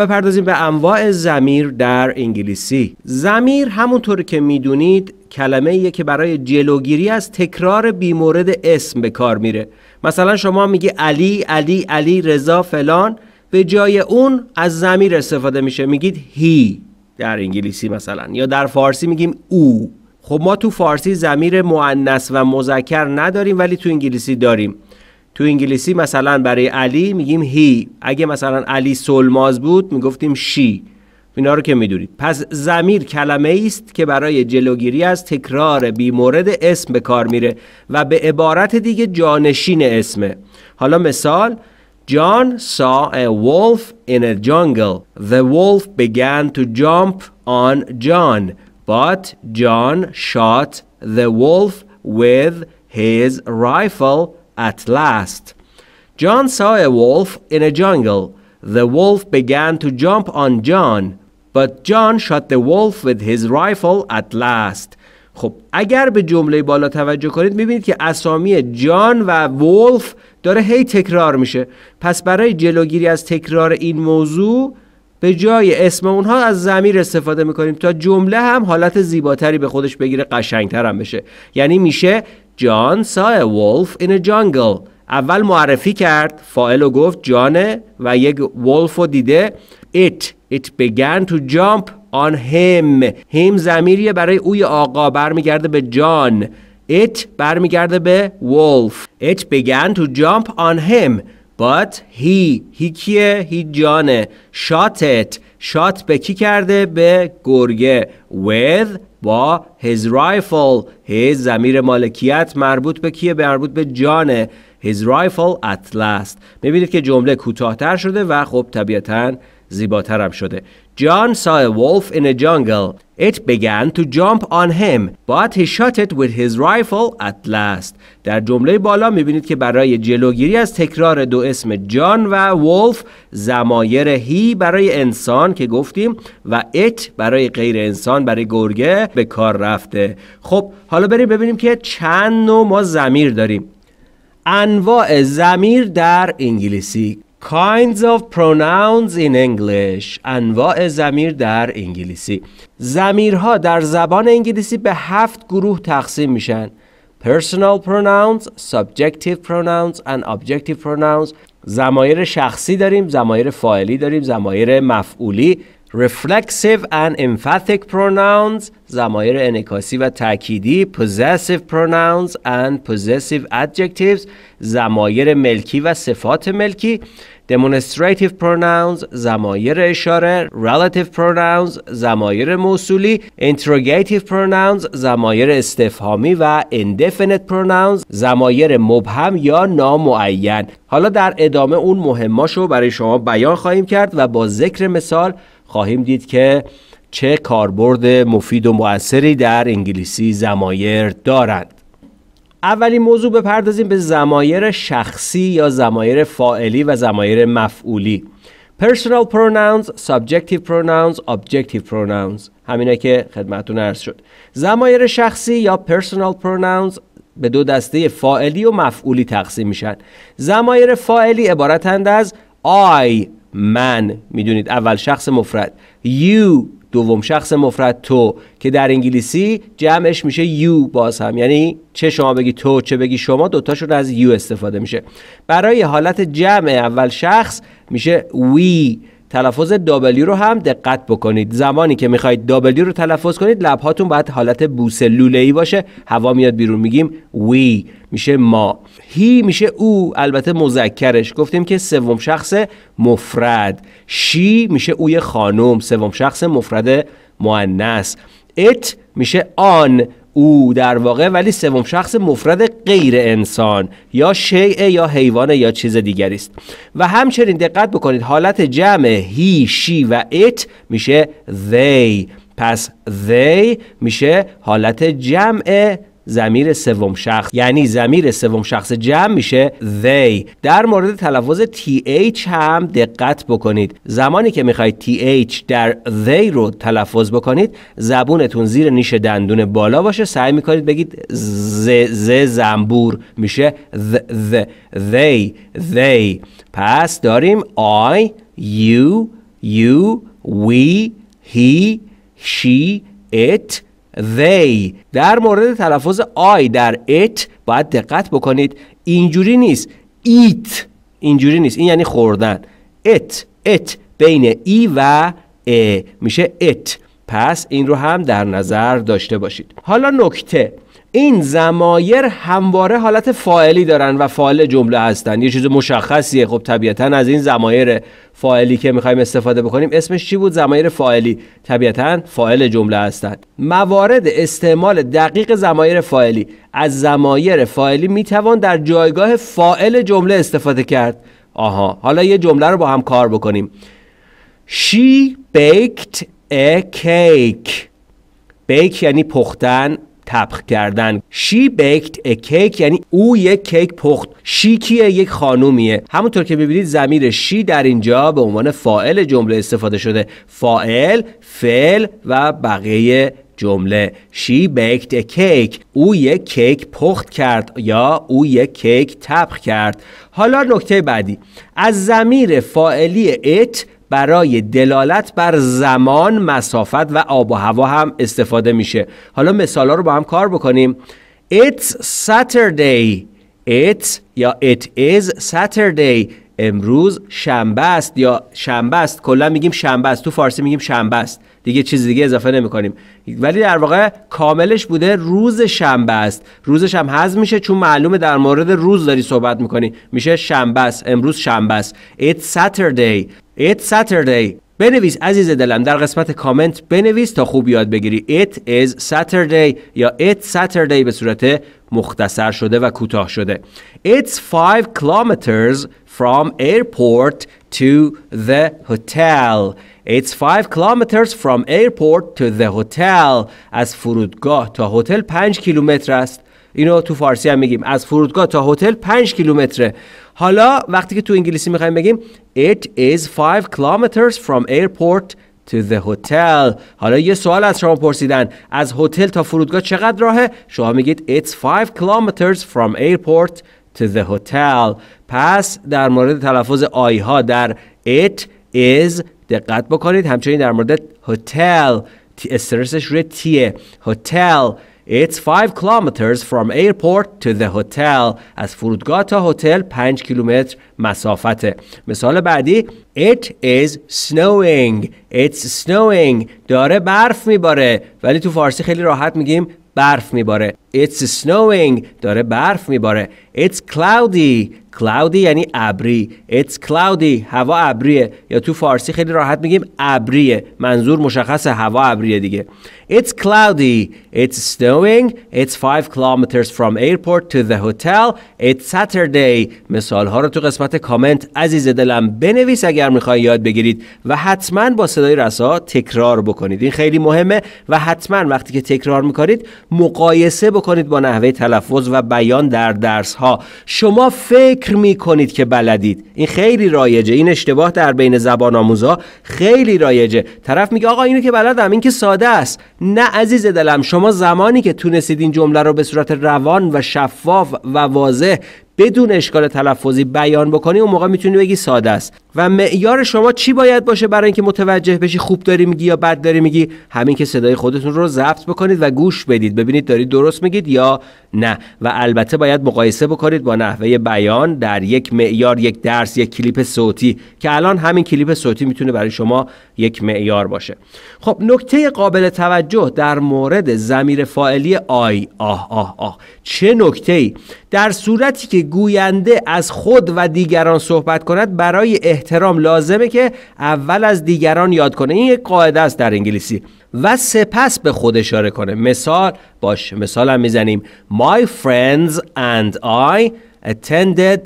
بپردازیم به انواع زمیر در انگلیسی زمیر همونطور که میدونید کلمه که برای جلوگیری از تکرار بیمورد اسم به کار میره مثلا شما میگی علی علی علی رضا فلان به جای اون از زمیر استفاده میشه میگید هی در انگلیسی مثلا یا در فارسی میگیم او خب ما تو فارسی زمیر معنس و مذکر نداریم ولی تو انگلیسی داریم تو انگلیسی مثلا برای علی میگیم هی اگه مثلا علی سلماز بود میگفتیم شی اینا رو که میدونید پس زمیر کلمه است که برای جلوگیری از تکرار مورد اسم به کار میره و به عبارت دیگه جانشین اسمه حالا مثال جان سا a wolf in a jungle. The wolf began to jump on John, but John shot the wolf with his rifle at last. John saw a wolf in a jungle. The wolf began to jump on John, but John shot the wolf with his rifle at last. خب اگر به جمله بالا توجه کنید میبینید که اسامی جان و ولف داره هی تکرار میشه پس برای جلوگیری از تکرار این موضوع به جای اسم اونها از زمیر استفاده میکنیم تا جمله هم حالت زیباتری به خودش بگیره قشنگتر هم بشه یعنی میشه جان سا ولف این جانگل اول معرفی کرد فائل و گفت جانه و یک ولف رو دیده ایت. ایت بگن تو جامپ آن هم هم زمیریه برای اوی آقا برمیگرده به جان ایت برمیگرده به وولف. ایت بگن تو جامپ آن هم بات هی. هی کیه هی جانه شاتت. شات به کی کرده به گرگه with با his رایفل his زمیر مالکیت مربوط به کیه مربوط به جانه his rifle at last میبینید که جمله کوتاهتر شده و خب طبیعتاً زیباترم شده جان saw a wolf in a jungle It began to jump on him But he shot it with his rifle at last در جمله بالا میبینید که برای جلوگیری از تکرار دو اسم جان و ولف زمایر هی برای انسان که گفتیم و ات برای غیر انسان برای گرگه به کار رفته خب حالا بریم ببینیم که چند نوع ما زمیر داریم انواع زمیر در انگلیسی Kinds of pronouns in English انواع زمیر در انگلیسی زمیرها در زبان انگلیسی به هفت گروه تقسیم میشن Personal pronouns, subjective pronouns and objective pronouns زمایر شخصی داریم، زمایر فاعلی داریم، زمایر مفعولی Reflexive and emphatic pronouns زمایر انکاسی و تأکیدی Possessive pronouns and possessive adjectives زمایر ملکی و صفات ملکی demonstrative pronouns زمایر اشاره relative pronouns زمایر موصولی interrogative pronouns زمایر استفهامی و indefinite pronouns زمایر مبهم یا نامعین حالا در ادامه اون مهماشو برای شما بیان خواهیم کرد و با ذکر مثال خواهیم دید که چه کاربرد مفید و موثری در انگلیسی زمایر دارند اولین موضوع بپردازیم به زمایر شخصی یا زمایر فاعلی و زمایر مفعولی Personal pronouns, subjective pronouns, objective pronouns همینه که خدمتون عرض شد زمایر شخصی یا personal pronouns به دو دسته فاعلی و مفعولی تقسیم میشن زمایر فاعلی عبارتند از I من میدونید اول شخص مفرد You دوم شخص مفرد تو که در انگلیسی جمعش میشه یو باز هم یعنی چه شما بگی تو چه بگی شما دوتاشون از یو استفاده میشه برای حالت جمع اول شخص میشه وی تلفظ دابلی رو هم دقت بکنید زمانی که میخواید دابلی رو تلفظ کنید لبهاتون باید حالت بوسه لوله ای باشه هوا میاد بیرون میگیم وی میشه ما هی میشه او البته مذکرش گفتیم که سوم شخص مفرد شی میشه اوی خانم سوم شخص مفرد مؤنث ات میشه آن او در واقع ولی سوم شخص مفرد غیر انسان یا شیء یا حیوان یا چیز دیگری است و همچنین دقت بکنید حالت جمع هی شی و ایت میشه they پس they میشه حالت جمع زمیر سوم شخص یعنی زمیر سوم شخص جمع میشه they در مورد تلفظ th هم دقت بکنید زمانی که میخواید th در they رو تلفظ بکنید زبونتون زیر نیش دندون بالا باشه سعی میکنید بگید ز ز زنبور میشه they they پس داریم I you you we he she it they در مورد تلفظ آی در it باید دقت بکنید اینجوری نیست eat اینجوری نیست این یعنی خوردن it it بین ای e و ا میشه it پس این رو هم در نظر داشته باشید حالا نکته این زمایر همواره حالت فاعلی دارن و فاعل جمله هستن یه چیز مشخصیه خب طبیعتا از این زمایر فاعلی که میخوایم استفاده بکنیم اسمش چی بود زمایر فاعلی طبیعتا فاعل جمله هستند موارد استعمال دقیق زمایر فاعلی از زمایر فاعلی میتوان در جایگاه فاعل جمله استفاده کرد آها حالا یه جمله رو با هم کار بکنیم She baked a cake بیک یعنی پختن تبخ کردن شی بیکت ا کیک یعنی او یک کیک پخت شی کیه یک خانومیه همونطور که ببینید زمیر شی در اینجا به عنوان فائل جمله استفاده شده فائل فعل و بقیه جمله She بیکت a cake او یک کیک پخت کرد یا او یک کیک تبخ کرد حالا نکته بعدی از زمیر فائلی ات برای دلالت بر زمان مسافت و آب و هوا هم استفاده میشه حالا مثالا رو با هم کار بکنیم It's Saturday It یا It is Saturday امروز شنبه است یا شنبه است کلا میگیم شنبه است تو فارسی میگیم شنبه است دیگه چیز دیگه اضافه نمی کنیم ولی در واقع کاملش بوده روز شنبه است روزش هم حذف میشه چون معلومه در مورد روز داری صحبت میکنی میشه شنبه است امروز شنبه است it's Saturday it's Saturday بنویس عزیز دلم در قسمت کامنت بنویس تا خوب یاد بگیری It is Saturday یا It's Saturday به صورت مختصر شده و کوتاه شده It's 5 kilometers from airport to the hotel It's 5 kilometers from airport to the hotel. از فرودگاه تا هتل 5 کیلومتر است. اینو تو فارسی هم میگیم از فرودگاه تا هتل 5 کیلومتره. حالا وقتی که تو انگلیسی میخوایم بگیم It is 5 kilometers from airport to the hotel حالا یه سوال از شما پرسیدن از هتل تا فرودگاه چقدر راهه شما میگید it's 5 kilometers from airport to the hotel پس در مورد تلفظ آی ها در it is دقت بکنید همچنین در مورد هتل استرسش روی تیه هتل It's 5 kilometers from airport to the hotel. از فرودگاه تا هتل 5 کیلومتر مسافته. مثال بعدی It is snowing. It's snowing. داره برف میباره ولی تو فارسی خیلی راحت میگیم برف میباره. It's snowing. داره برف میباره. It's cloudy. cloudy یعنی ابری it's cloudy هوا ابریه یا تو فارسی خیلی راحت میگیم ابریه منظور مشخص هوا ابریه دیگه it's cloudy it's snowing it's 5 kilometers from airport to the hotel it's Saturday مثال ها رو تو قسمت کامنت عزیز دلم بنویس اگر میخوای یاد بگیرید و حتما با صدای رسا تکرار بکنید این خیلی مهمه و حتما وقتی که تکرار میکنید مقایسه بکنید با نحوه تلفظ و بیان در درس ها شما فکر فکر کنید که بلدید این خیلی رایجه این اشتباه در بین زبان آموزا خیلی رایجه طرف میگه آقا اینو که بلدم این که ساده است نه عزیز دلم شما زمانی که تونستید این جمله رو به صورت روان و شفاف و واضح بدون اشکال تلفظی بیان بکنی اون موقع میتونی بگی ساده است و معیار شما چی باید باشه برای اینکه متوجه بشی خوب داری میگی یا بد داری میگی همین که صدای خودتون رو ضبط بکنید و گوش بدید ببینید دارید درست میگید یا نه و البته باید مقایسه بکنید با نحوه بیان در یک معیار یک درس یک کلیپ صوتی که الان همین کلیپ صوتی میتونه برای شما یک معیار باشه خب نکته قابل توجه در مورد زمیر فاعلی آی آه آه آه چه نکته ای در صورتی که گوینده از خود و دیگران صحبت کند برای احترام لازمه که اول از دیگران یاد کنه این یک قاعده است در انگلیسی و سپس به خود اشاره کنه مثال باش مثال هم میزنیم My friends and I attended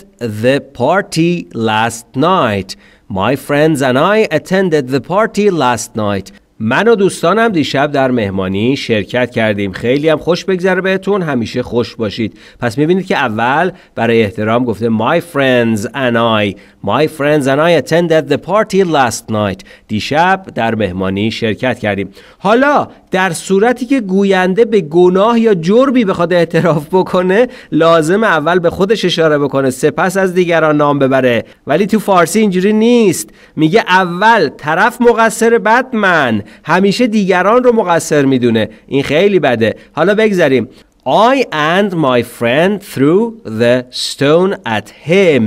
the party last night My friends and I attended the party last night من و دوستانم دیشب در مهمانی شرکت کردیم خیلی هم خوش بگذره بهتون همیشه خوش باشید پس میبینید که اول برای احترام گفته My friends and I My friends and I attended the party last night دیشب در مهمانی شرکت کردیم حالا در صورتی که گوینده به گناه یا جرمی بخواد اعتراف بکنه لازم اول به خودش اشاره بکنه سپس از دیگران نام ببره ولی تو فارسی اینجوری نیست میگه اول طرف مقصر بد من همیشه دیگران رو مقصر میدونه این خیلی بده حالا بگذاریم I and my friend threw the stone at him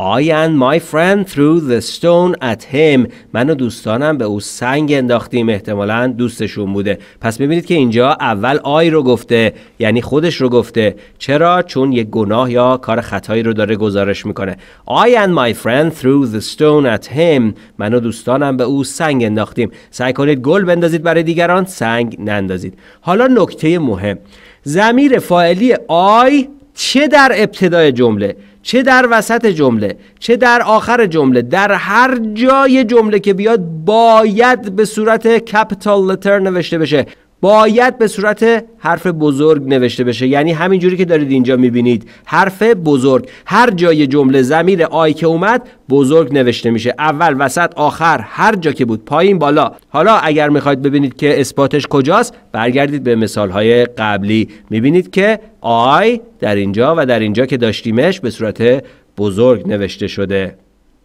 I and my friend threw the stone at him من و دوستانم به او سنگ انداختیم احتمالا دوستشون بوده پس ببینید که اینجا اول آی رو گفته یعنی خودش رو گفته چرا چون یک گناه یا کار خطایی رو داره گزارش میکنه I and my friend threw the stone at him من و دوستانم به او سنگ انداختیم سعی کنید گل بندازید برای دیگران سنگ نندازید حالا نکته مهم زمیر فاعلی آی چه در ابتدای جمله چه در وسط جمله چه در آخر جمله در هر جای جمله که بیاد باید به صورت کپیتال لتر نوشته بشه باید به صورت حرف بزرگ نوشته بشه یعنی همین جوری که دارید اینجا میبینید حرف بزرگ هر جای جمله زمیر آی که اومد بزرگ نوشته میشه اول وسط آخر هر جا که بود پایین بالا حالا اگر میخواید ببینید که اثباتش کجاست برگردید به مثالهای قبلی میبینید که آی در اینجا و در اینجا که داشتیمش به صورت بزرگ نوشته شده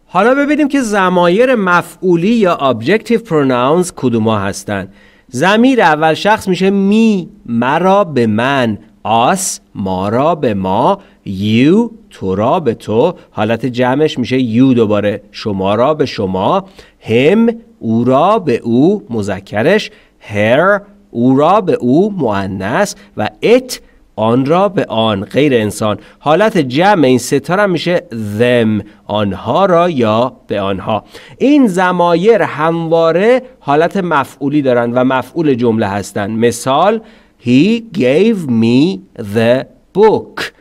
حالا ببینیم که زمایر مفعولی یا objective pronouns کدوما هستند زمیر اول شخص میشه می مرا به من آس ما را به ما یو تو را به تو حالت جمعش میشه یو دوباره شما را به شما هم او را به او مذکرش هر او را به او مؤنث و ات آن را به آن غیر انسان حالت جمع این ستاره میشه them آنها را یا به آنها این زمایر همواره حالت مفعولی دارند و مفعول جمله هستند مثال he gave me the book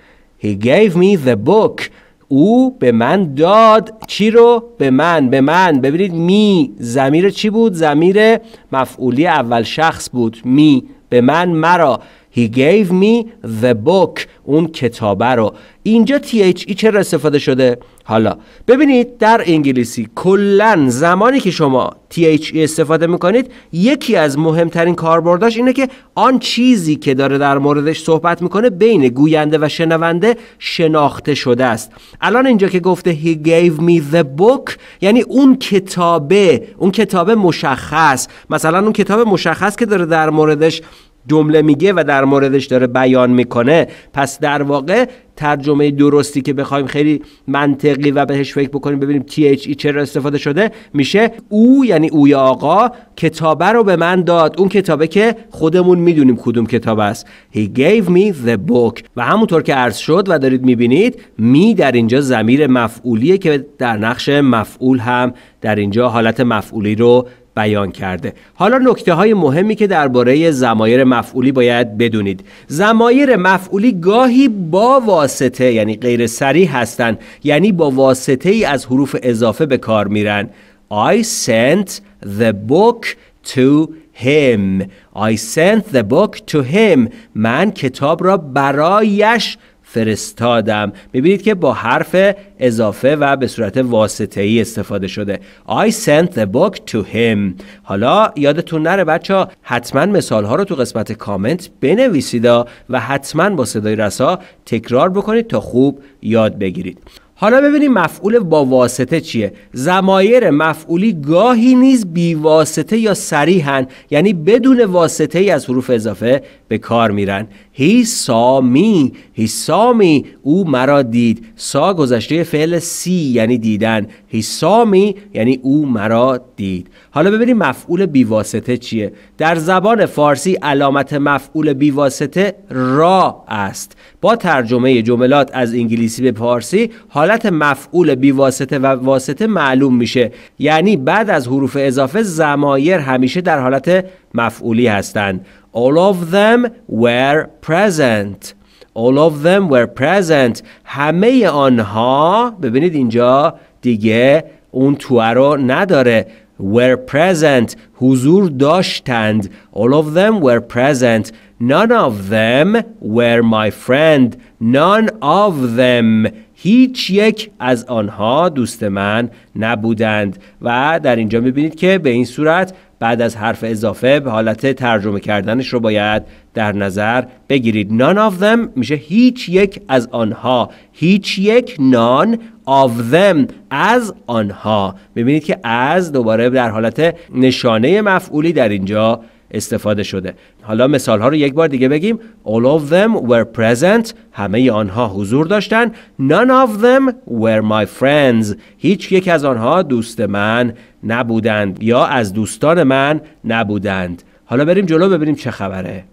he gave me the book او به من داد چی رو به من به من ببینید می زمیر چی بود زمیر مفعولی اول شخص بود می به من مرا He gave me the book اون کتابه رو اینجا THE چرا استفاده شده؟ حالا ببینید در انگلیسی کلا زمانی که شما THE استفاده میکنید یکی از مهمترین کاربرداش اینه که آن چیزی که داره در موردش صحبت میکنه بین گوینده و شنونده شناخته شده است الان اینجا که گفته He gave me the book یعنی اون کتابه اون کتابه مشخص مثلا اون کتاب مشخص که داره در موردش جمله میگه و در موردش داره بیان میکنه پس در واقع ترجمه درستی که بخوایم خیلی منطقی و بهش فکر بکنیم ببینیم ای چرا استفاده شده میشه او یعنی اوی آقا کتابه رو به من داد اون کتابه که خودمون میدونیم کدوم کتاب است He gave me the book و همونطور که عرض شد و دارید میبینید می در اینجا زمیر مفعولیه که در نقش مفعول هم در اینجا حالت مفعولی رو بیان کرده حالا نکته های مهمی که درباره زمایر مفعولی باید بدونید زمایر مفعولی گاهی با واسطه یعنی غیر سریح هستند یعنی با واسطه ای از حروف اضافه به کار میرن I sent the book to him I sent the book to him من کتاب را برایش فرستادم میبینید که با حرف اضافه و به صورت واسطه ای استفاده شده I sent the book to him حالا یادتون نره بچه ها حتما مثال ها رو تو قسمت کامنت بنویسید و حتما با صدای رسا تکرار بکنید تا خوب یاد بگیرید حالا ببینیم مفعول با واسطه چیه زمایر مفعولی گاهی نیز بی واسطه یا سریحن یعنی بدون واسطه ای از حروف اضافه به کار میرن هی سامی هی او مرا دید سا گذشته فعل سی یعنی دیدن هی سامی یعنی او مرا دید حالا ببینیم مفعول بیواسطه چیه در زبان فارسی علامت مفعول بیواسطه را است با ترجمه جملات از انگلیسی به فارسی حالت مفعول بیواسطه و واسطه معلوم میشه یعنی بعد از حروف اضافه زمایر همیشه در حالت مفعولی هستند all of them were present all of them were present همه آنها ببینید اینجا دیگه اون تو رو نداره were present حضور داشتند all of them were present none of them were my friend none of them هیچ یک از آنها دوست من نبودند و در اینجا میبینید که به این صورت بعد از حرف اضافه به حالت ترجمه کردنش رو باید در نظر بگیرید none of them میشه هیچ یک از آنها هیچ یک نان of them از آنها ببینید که از دوباره در حالت نشانه مفعولی در اینجا استفاده شده حالا مثال ها رو یک بار دیگه بگیم all of them were present همه آنها حضور داشتند none of them were my friends هیچ یک از آنها دوست من نبودند یا از دوستان من نبودند حالا بریم جلو ببینیم چه خبره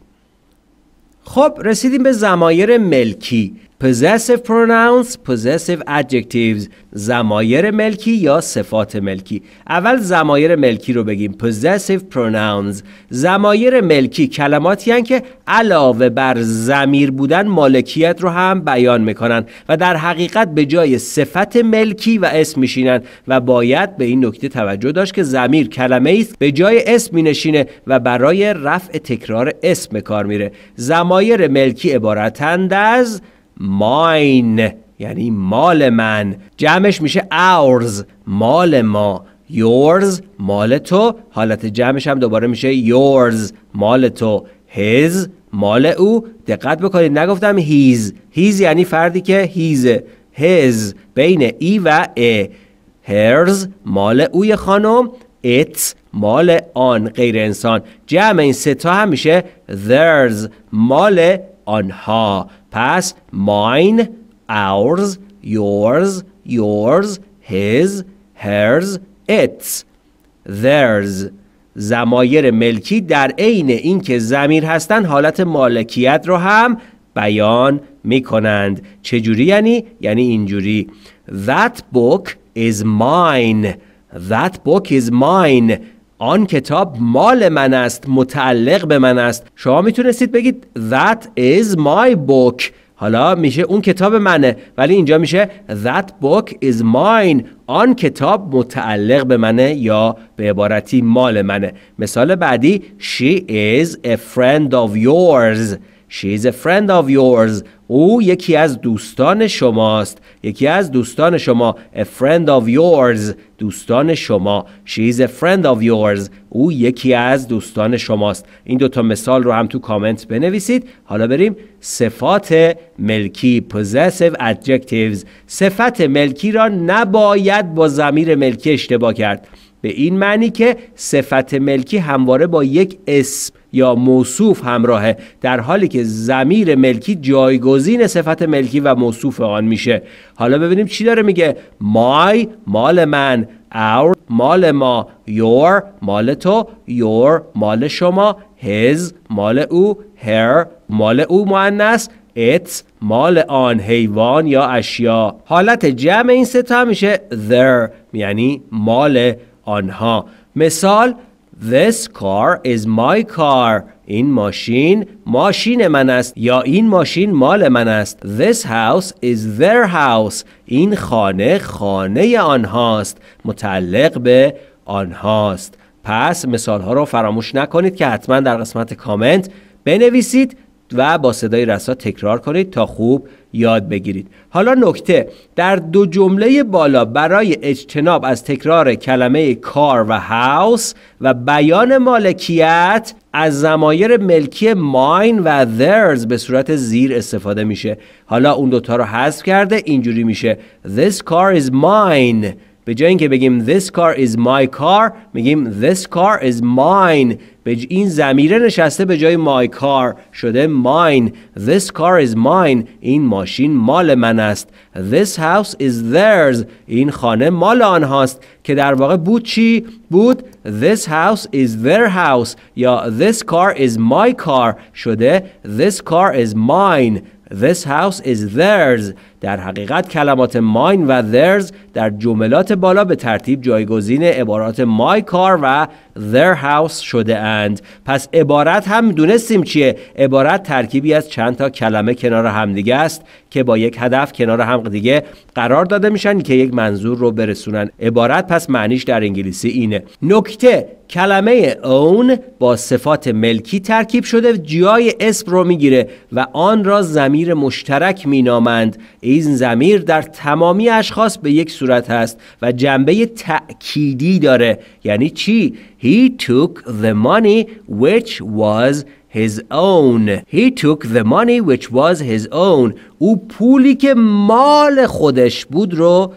خب رسیدیم به زمایر ملکی possessive pronouns possessive adjectives زمایر ملکی یا صفات ملکی اول زمایر ملکی رو بگیم possessive pronouns زمایر ملکی کلماتی هن که علاوه بر زمیر بودن مالکیت رو هم بیان میکنن و در حقیقت به جای صفت ملکی و اسم میشینن و باید به این نکته توجه داشت که زمیر کلمه است به جای اسم مینشینه و برای رفع تکرار اسم کار میره زمایر ملکی عبارتند از ماین یعنی مال من جمعش میشه اورز مال ما yours مال تو حالت جمعش هم دوباره میشه yours مال تو his مال او دقت بکنید نگفتم هیز هیز یعنی فردی که هیز his بین ای و ا هرز مال اوی خانم ات مال آن غیر انسان جمع این سه تا هم میشه theirs مال آنها پس mine ours yours yours his hers its theirs زمایر ملکی در عین اینکه زمیر هستند حالت مالکیت رو هم بیان می کنند چجوری یعنی؟ یعنی اینجوری That book is mine That book is mine آن کتاب مال من است متعلق به من است شما میتونستید بگید that is my book حالا میشه اون کتاب منه ولی اینجا میشه that book is mine آن کتاب متعلق به منه یا به عبارتی مال منه مثال بعدی she is a friend of yours She is a friend of yours. او یکی از دوستان شماست. یکی از دوستان شما. A friend of yours. دوستان شما. She is a friend of yours. او یکی از دوستان شماست. این دوتا مثال رو هم تو کامنت بنویسید. حالا بریم صفات ملکی. Possessive adjectives. صفت ملکی را نباید با زمیر ملکی اشتباه کرد. به این معنی که صفت ملکی همواره با یک اسم یا موصوف همراهه در حالی که زمیر ملکی جایگزین صفت ملکی و موصوف آن میشه حالا ببینیم چی داره میگه مای مال من our مال ما your مال تو your مال شما his مال او her مال او مؤنث its مال آن حیوان یا اشیا حالت جمع این ستا میشه their یعنی مال آنها مثال This car is my car این ماشین ماشین من است یا این ماشین مال من است This house is their house این خانه خانه آنهاست متعلق به آنهاست پس مثال ها رو فراموش نکنید که حتما در قسمت کامنت بنویسید و با صدای رسا تکرار کنید تا خوب یاد بگیرید حالا نکته در دو جمله بالا برای اجتناب از تکرار کلمه کار و هاوس و بیان مالکیت از زمایر ملکی ماین و theirs به صورت زیر استفاده میشه حالا اون دوتا رو حذف کرده اینجوری میشه This car is mine به جای اینکه بگیم this car is my car میگیم this car is mine به این زمیره نشسته به جای my car شده mine this car is mine این ماشین مال من است this house is theirs این خانه مال آنهاست که در واقع بود چی بود this house is their house یا this car is my car شده this car is mine this house is theirs در حقیقت کلمات ماین و theirs در جملات بالا به ترتیب جایگزین عبارات my car و their house شده اند پس عبارت هم دونستیم چیه عبارت ترکیبی از چند تا کلمه کنار همدیگه است که با یک هدف کنار هم دیگه قرار داده میشن که یک منظور رو برسونن عبارت پس معنیش در انگلیسی اینه نکته کلمه own با صفات ملکی ترکیب شده جای اسم رو میگیره و آن را زمیر مشترک مینامند این زمیر در تمامی اشخاص به یک صورت هست و جنبه تأکیدی داره یعنی چی؟ He took the money which was his own He took the money which was his own او پولی که مال خودش بود رو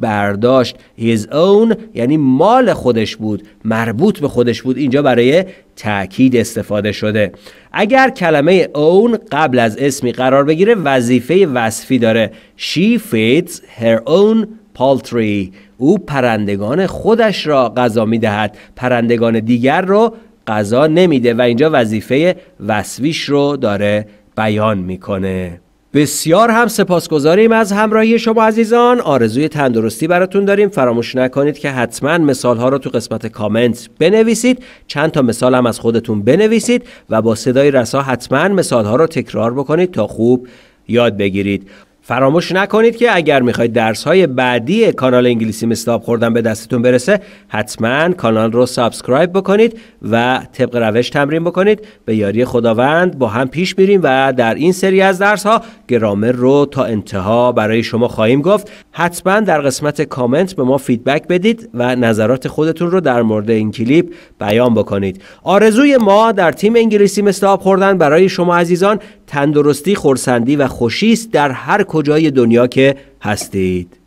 برداشت his own یعنی مال خودش بود مربوط به خودش بود اینجا برای تأکید استفاده شده اگر کلمه own قبل از اسمی قرار بگیره وظیفه وصفی داره she feeds her own poultry او پرندگان خودش را غذا میدهد پرندگان دیگر رو غذا نمیده و اینجا وظیفه وصفیش رو داره بیان میکنه بسیار هم سپاسگزاریم از همراهی شما عزیزان آرزوی تندرستی براتون داریم فراموش نکنید که حتما مثالها رو تو قسمت کامنت بنویسید چند تا مثال هم از خودتون بنویسید و با صدای رسا حتما مثالها رو تکرار بکنید تا خوب یاد بگیرید فراموش نکنید که اگر میخواید درس های بعدی کانال انگلیسی مستاب خوردن به دستتون برسه حتما کانال رو سابسکرایب بکنید و طبق روش تمرین بکنید به یاری خداوند با هم پیش میریم و در این سری از درس ها گرامر رو تا انتها برای شما خواهیم گفت حتما در قسمت کامنت به ما فیدبک بدید و نظرات خودتون رو در مورد این کلیپ بیان بکنید آرزوی ما در تیم انگلیسی مستاب خوردن برای شما عزیزان تندرستی خورسندی و خوشی است در هر کجای دنیا که هستید